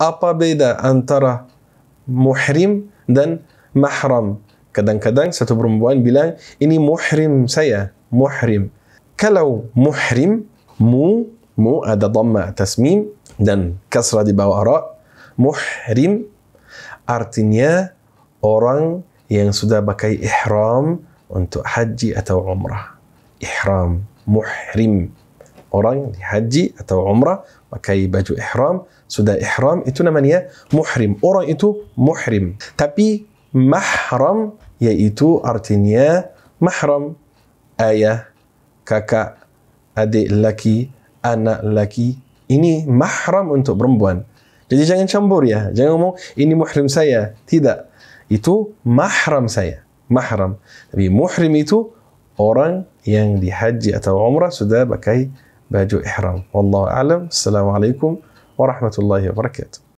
apa beda antara muhrim dan mahram? Kadang-kadang satu perempuan bilang, ini muhrim saya, muhrim. Kalau muhrim, mu, mu ada dhamma tasmim dan kasra di bawah ra, muhrim artinya orang yang sudah pakai ihram untuk haji atau umrah. Ihram, muhrim orang yang haji atau umrah pakai baju ihram sudah ihram itu namanya muhrim orang itu muhrim tapi mahram yaitu artinya mahram ayah kakak adik laki anak laki ini mahram untuk perempuan jadi jangan campur ya jangan ngomong ini muhrim saya tidak itu mahram saya mahram tapi muhrim itu orang yang dihaji atau umrah sudah pakai باجو إحرام والله أعلم السلام عليكم ورحمة الله وبركاته